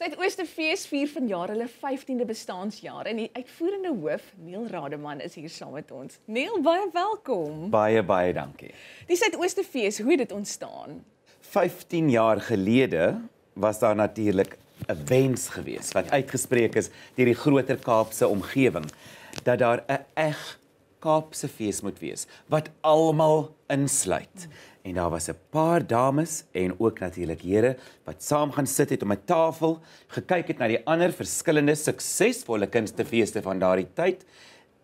Suidooste Fees vier vanjaar hulle 15de bestaanjaar en die uitvoerende hoof, Neil Rademan, is hier saam met ons. Neil, baie welkom. Baie baie dankie. Die Suidooste Fees, hoe het dit ontstaan? 15 jaar gelede was daar natuurlik 'n wens geweest wat uitgespreek is deur die groter Kaapse omgewing dat daar 'n eg Kaapse fees moet wees wat almal insluit. En daar was 'n paar dames en ook natuurlik here wat saam gaan sit het om 'n tafel, gekyk het na die ander verskillende suksesvolle kunstefeeste van daardie tyd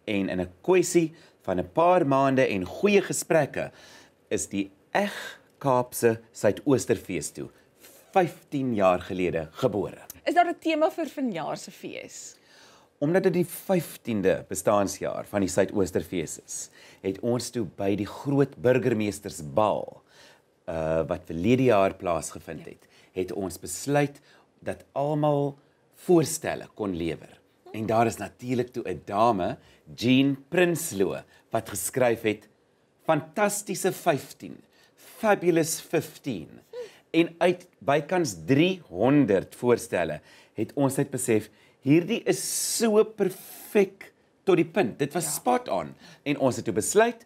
en in 'n kwessie van 'n paar maande en goeie gesprekke is die eg Kaapse Suidoosterfees toe 15 jaar gelede gebore. Is daar 'n tema vir vanjaar se fees? Omdat dit die 15de bestaanjaar van die Suidoosterfees is, het ons toe by die groot burgemeestersbal uh wat verlede jaar plaasgevind ja. het, het ons besluit dat almal voorstelle kon lewer. En daar is natuurlik toe 'n dame, Jean Prinsloo, wat geskryf het: Fantastiese 15, Fabulous 15 en uit bykans 300 voorstelle het ons net besef hierdie is so perfek tot die punt. Dit was ja. spot on en ons het besluit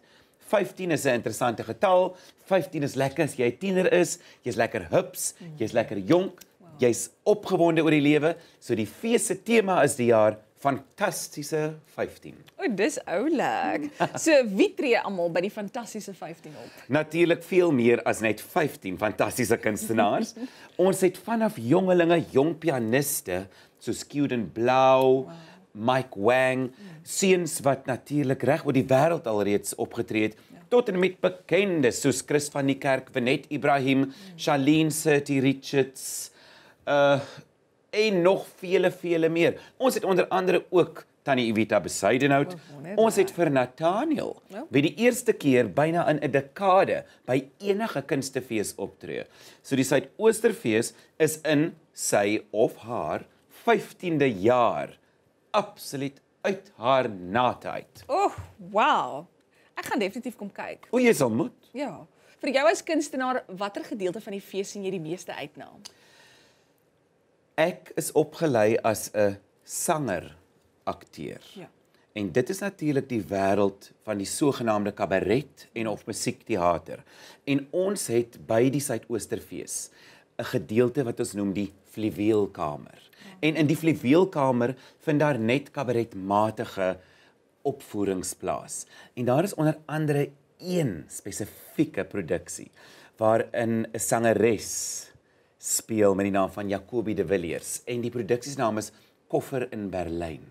15 is 'n interessante getal. 15 is lekker as jy 'n tiener is, jy's lekker hups, mhm. jy's lekker jonk, jy's opgewonde oor die lewe. So die fees se tema is die jaar 15. Fantastiese 15. O, dis oulik. So wie tree almal by die Fantastiese 15 op? Natuurlik veel meer as net 15 fantastiese kunstenaars. Ons het vanaf jongelinge, jong pianiste soos Kuden Blau, wow. Mike Wang, seuns wat natuurlik reg oor die wêreld alreeds opgetree het, ja. tot en met bekendes soos Chris van die Kerk, Venet Ibrahim, Shalene ja. Sertie Richards, uh en nog vele vele meer. Ons het onder andere ook Tannie Evita Besidenhout. Ons het vir Nathaniel, ja. wie die eerste keer byna in 'n dekade by enige kunstefees optree. So die Suidoosterfees is in sy of haar 15de jaar absoluut uit haar nat uit. Oeg, wow. Ek gaan definitief kom kyk. O, jy sal moet. Ja. Vir jou as kunstenaar, watter gedeelte van die fees sien jy die meeste uit na? Nou? ek is opgelei as 'n sanger akteur. Ja. En dit is natuurlik die wêreld van die sogenaamde kabaret en of musiekteater. En ons het by die Suidoosterfees 'n gedeelte wat ons noem die fluweelkamer. Ja. En in die fluweelkamer vind daar net kabaretmatige opvoerings plaas. En daar is onder andere een spesifieke produksie waarin 'n sangeres speel met die naam van Jacobi de Villiers en die produksie se naam is Koffer in Berlyn.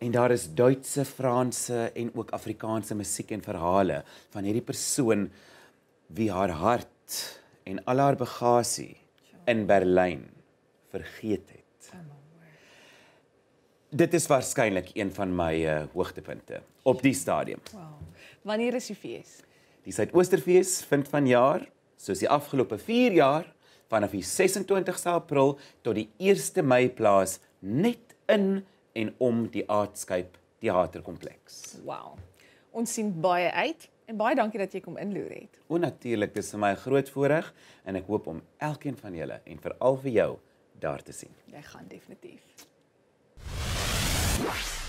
En daar is Duitse, Franse en ook Afrikaanse musiek en verhale van hierdie persoon wie haar hart en al haar bagasie in Berlyn vergeet het. Dit is waarskynlik een van my uh, hoogtepunte op die stadium. Wow. Wanneer is die fees? Die Suidoosterfees vind vanjaar, soos die afgelope 4 jaar, vanaf die 26ste April tot die 1 Mei plaas net in en om die Aardskype Theaterkompleks. Wow. Ons sien baie uit en baie dankie dat jy kom inloer het. O natuurlik, dis vir my 'n groot voorreg en ek hoop om elkeen van julle en veral vir jou daar te sien. Jy gaan definitief. Yes.